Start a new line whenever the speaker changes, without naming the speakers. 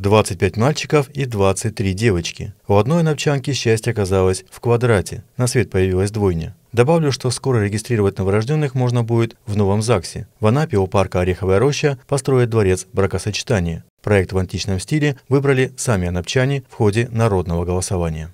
25 мальчиков и 23 девочки. У одной навчанки счастье оказалось в квадрате. На свет появилась двойня. Добавлю, что скоро регистрировать новорожденных можно будет в Новом ЗАГСе. В Анапе у парка Ореховая роща построят дворец бракосочетания. Проект в античном стиле выбрали сами анапчане в ходе народного голосования.